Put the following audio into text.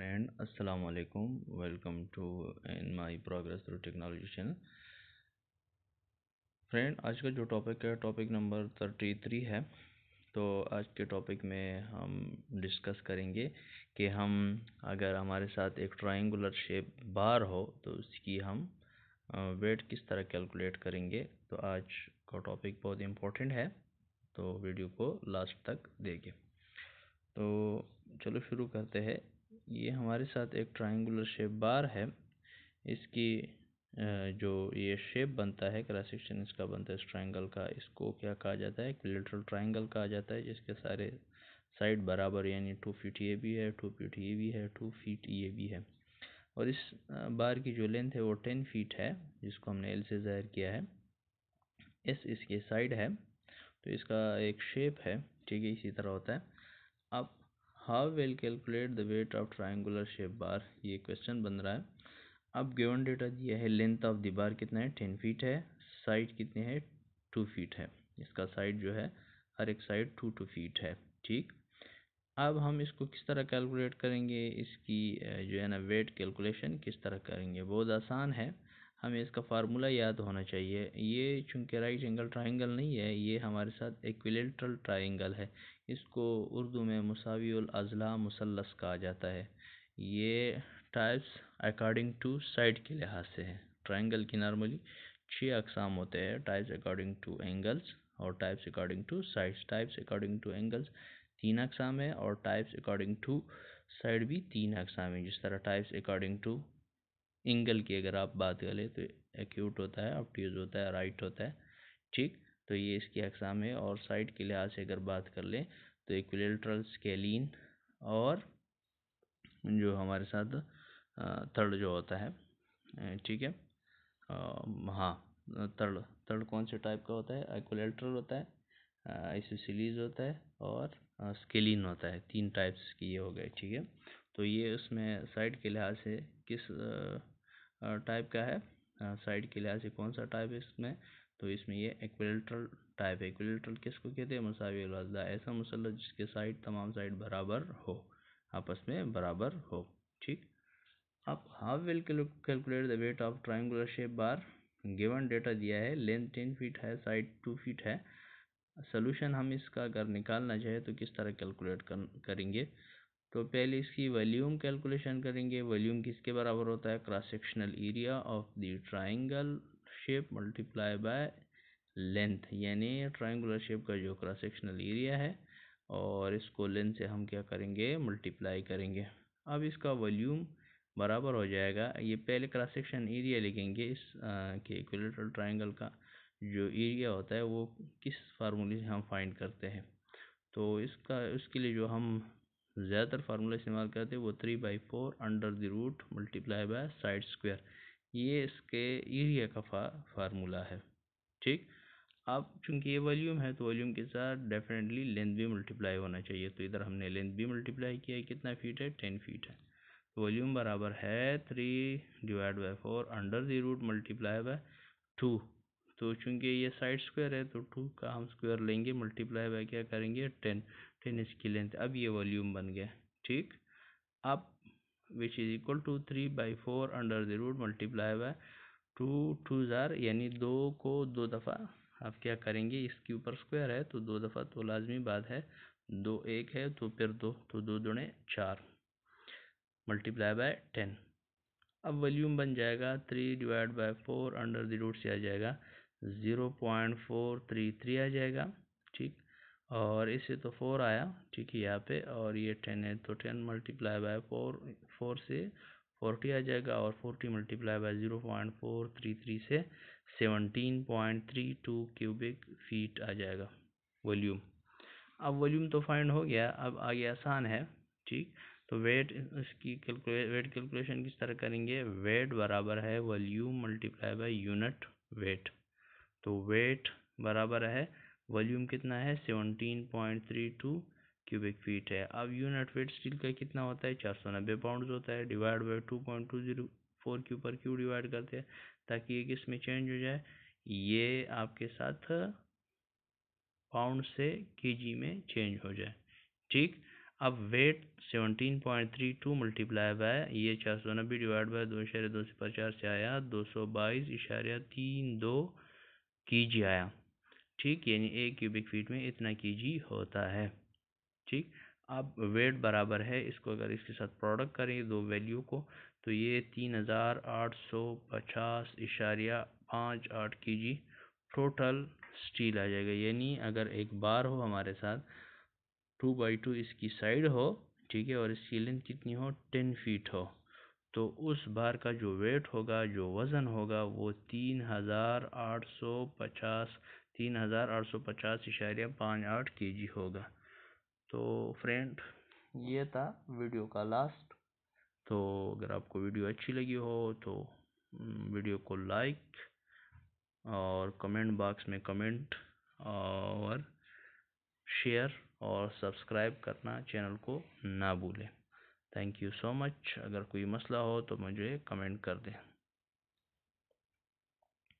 friend अस्सलाम वालेकुम welcome to in my progress through technology channel friend आज का जो टॉपिक है टॉपिक नंबर थर्टी थ्री है तो आज के टॉपिक में हम डिस्कस करेंगे कि हम अगर हमारे साथ एक ट्रायंगुलर शेप बार हो तो उसकी हम वेट किस तरह कैलकुलेट करेंगे तो आज का टॉपिक बहुत इम्पोर्टेंट है तो वीडियो को लास्ट तक देखें तो चलो शुरू करते हैं ये हमारे साथ एक ट्राइंगुलर शेप बार है इसकी जो ये शेप बनता है क्रॉस सेक्शन इसका बनता है इस का इसको क्या कहा जाता है लिटरल ट्राइंगल कहा जाता है जिसके सारे साइड बराबर यानी टू फीट ये भी है टू फीट ये भी है टू फीट ये भी है और इस बार की जो लेंथ है वो टेन फीट है जिसको हमने एल से ज़ाहिर किया है एस इसके साइड है तो इसका एक शेप है ठीक है इसी तरह होता है अब how will calculate the weight of triangular shape bar ये क्वेश्चन बन रहा है अब गिवन डेटा दिया है लेंथ ऑफ द बार कितना है टेन फीट है साइड कितनी है टू फीट है इसका साइड जो है हर एक साइड टू टू फीट है ठीक अब हम इसको किस तरह कैलकुलेट करेंगे इसकी जो है ना वेट कैलकुलेशन किस तरह करेंगे बहुत आसान है हमें इसका फार्मूला याद होना चाहिए ये चूंकि राइट एंगल ट्राइंगल नहीं है ये हमारे साथ इक्विलेटरल ट्राइंगल है इसको उर्दू में मसाविउल अज़ला मुसलस कहा जाता है ये टाइप्स अकॉर्डिंग टू साइड के लिहाज से है ट्राइंगल की नॉर्मली छः अकसाम होते हैं टाइप्स अकॉर्डिंग टू एंगल्स और types according to sides types according to angles तीन अकसाम है और टाइप्स अकॉर्डिंग टू साइड भी तीन अकसाम है जिस तरह टाइप्स अकॉर्डिंग टू एंगल की अगर आप बात करें तो एक्यूट होता है ऑप्ट्यूज होता है राइट होता है ठीक तो ये इसकी अकसाम है और साइड के लिहाज से अगर बात कर लें तो इक्विलेटरल स्केलिन और जो हमारे साथ थर्ड जो होता है ठीक है हाँ थर्ड थर्ड कौन से टाइप का होता है इक्विलेटरल होता है सिलीज होता है और स्केलिन होता है तीन टाइप्स की ये हो गए ठीक है तो ये उसमें साइड के लिहाज से किस टाइप का है साइड के लिहाज से कौन सा टाइप है इसमें तो इसमें ये एक्विलेटरल टाइप है एक्विलेटरल किसको कहते हैं मसावी अलवजदा ऐसा मुसलह जिसके साइड तमाम साइड बराबर हो आपस में बराबर हो ठीक अब how will calculate the weight of triangular shape bar given data दिया है लेंथ टेन फीट है साइड टू फीट है सोल्यूशन हम इसका अगर निकालना चाहे तो किस तरह कैलकुलेट कर, करेंगे तो पहले इसकी वॉल्यूम कैलकुलेशन करेंगे वॉल्यूम किसके बराबर होता है cross sectional area of the triangle shape multiply by length यानी ट्राइंगुलर शेप का जो क्रॉस सेक्शनल एरिया है और इसको लेंथ से हम क्या करेंगे मल्टीप्लाई करेंगे अब इसका वॉल्यूम बराबर हो जाएगा ये पहले क्रॉस सेक्शन एरिया लिखेंगे इस के इक्विलेटरल ट्राइंगल का जो एरिया होता है वो किस फार्मूले से हम फाइंड करते हैं तो इसका उसके लिए जो हम ज़्यादातर फार्मूला इस्तेमाल करते हैं वो three by four under the root multiply by side square ये इसके एरिया का फा फार्मूला है ठीक अब चूंकि ये वॉल्यूम है तो वॉल्यूम के साथ डेफिनेटली लेंथ भी मल्टीप्लाई होना चाहिए तो इधर हमने लेंथ भी मल्टीप्लाई किया है कितना फीट है टेन फीट है तो वॉल्यूम बराबर है three divide by four under the root multiply by two तो चूंकि ये साइड स्क्वायर है तो टू का हम स्क्वायर लेंगे मल्टीप्लाई बाय क्या करेंगे टेन टेन इसकी लेंथ अब ये वॉल्यूम बन गया ठीक अब which is equal to 3 by 4 under the root multiply by two two ज़ार यानी दो को दो दफ़ा आप क्या करेंगे इसके ऊपर स्क्वायर है तो दो दफ़ा तो लाजमी बात है दो एक है तो फिर दो तो दो दुणे चार मल्टीप्लाई बाय टेन अब वॉल्यूम बन जाएगा three divide by four under the root से आ जाएगा zero point four three three आ जाएगा ठीक और इससे तो फोर आया ठीक है यहाँ पे और ये टेन है तो ten multiply by four four से फोर्टी आ जाएगा और forty multiply by zero point four three three से seventeen point three two cubic feet आ जाएगा वॉल्यूम अब वॉल्यूम तो फाइंड हो गया अब आगे आसान है ठीक तो वेट इसकी कैलकुले वेट कैलकुलेशन किस तरह करेंगे वेट बराबर है volume multiply by unit weight तो वेट बराबर है वॉल्यूम कितना है seventeen point three two cubic feet है अब यूनिट वेट स्टील का कितना होता है चार सौ नब्बे पाउंड होता है divide by two point two zero four के ऊपर क्यू डिवाइड करते हैं ताकि ये किस में चेंज हो जाए ये आपके साथ पाउंड से जी में चेंज हो जाए ठीक अब weight seventeen point three two multiply by ये चार सौ नब्बे डिवाइड बाय दो इशारे दो से पचास से आया दो सौ बाईस इशारे तीन दो के जी आया ठीक यानी एक क्यूबिक फीट में इतना के जी होता है ठीक अब वेट बराबर है इसको अगर इसके साथ प्रोडक्ट करें दो वैल्यू को तो ये तीन हज़ार आठ सौ पचास इशारिया पाँच आठ के जी टोटल स्टील आ जाएगा यानी अगर एक बार हो हमारे साथ टू बाई टू इसकी साइड हो ठीक है और इसकी लेंथ कितनी हो टेन फीट हो तो उस बार का जो वेट होगा जो वज़न होगा वो तीन हज़ार आठ सौ पचास तीन हज़ार आठ सौ पचास इशारिया पाँच आठ के जी होगा तो फ्रेंड ये था वीडियो का लास्ट तो अगर आपको वीडियो अच्छी लगी हो तो वीडियो को लाइक और कमेंट बॉक्स में कमेंट और शेयर और सब्सक्राइब करना चैनल को ना भूलें थैंक यू सो मच अगर कोई मसला हो तो मुझे कमेंट कर दें